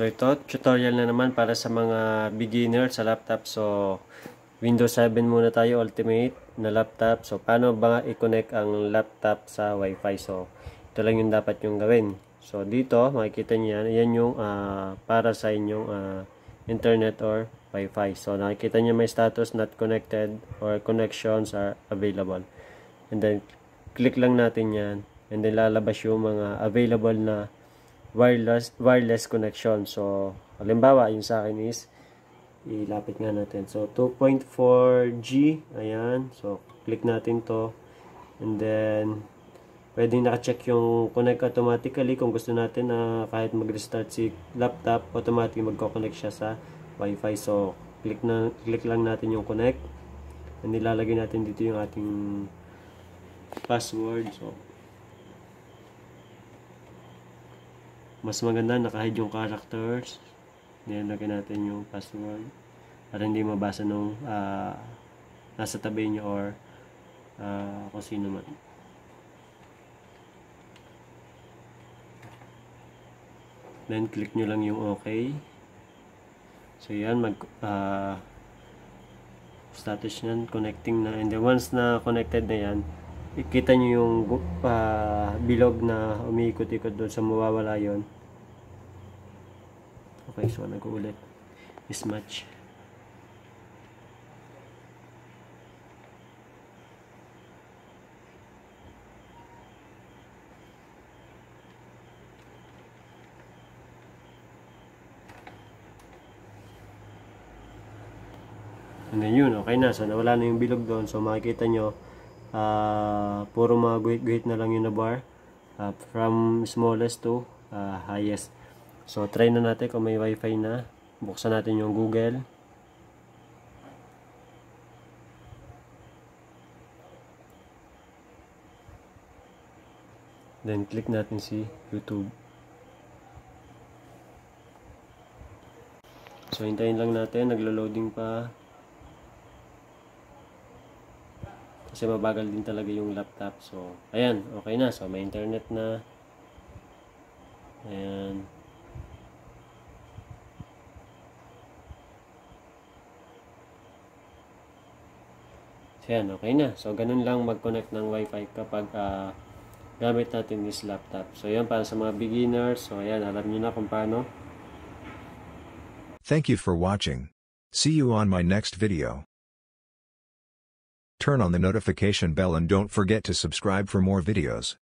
So ito, tutorial na naman para sa mga beginner sa laptop. So Windows 7 muna tayo, Ultimate na laptop. So paano ba i-connect ang laptop sa Wi-Fi? So ito lang yung dapat yung gawin. So dito, makikita niyo yan. Yan yung uh, para sa inyong uh, internet or Wi-Fi. So nakikita niyo may status not connected or connections are available. And then click lang natin yan. And then lalabas yung mga available na wireless wireless connection. So, halimbawa, yung sa akin is ilapit nga natin. So, 2.4G. Ayan. So, click natin to. And then, pwede naka-check yung connect automatically. Kung gusto natin na uh, kahit mag-restart si laptop, automatically magkoconnect siya sa Wi-Fi. So, click, na, click lang natin yung connect. And nilalagay natin dito yung ating password. So, mas maganda nakahide yung characters then lagyan natin yung password para hindi mabasa nung uh, nasa tabi nyo or uh, kung sino man then click nyo lang yung ok so yan mag uh, status nyan connecting na and then once na connected na yan ikita nyo yung uh, bilog na umiikot-ikot doon sa mawawala yon okay so nag-uulit mismatch And then yun, okay na. So, nawala na yung bilog doon. So, makikita nyo, uh, puro mga guhit-guhit na lang yung na bar uh, from smallest to uh, highest so try na natin kung may wifi na buksan natin yung google then click natin si youtube so hintayin lang natin naglo-loading pa kasi mabagal din talaga yung laptop so ayan okay na so may internet na ayan ayan okay na so ganun lang mag connect ng wifi kapag uh, gamit natin is laptop so ayan para sa mga beginners so ayan alam nyo na kung paano thank you for watching see you on my next video Turn on the notification bell and don't forget to subscribe for more videos.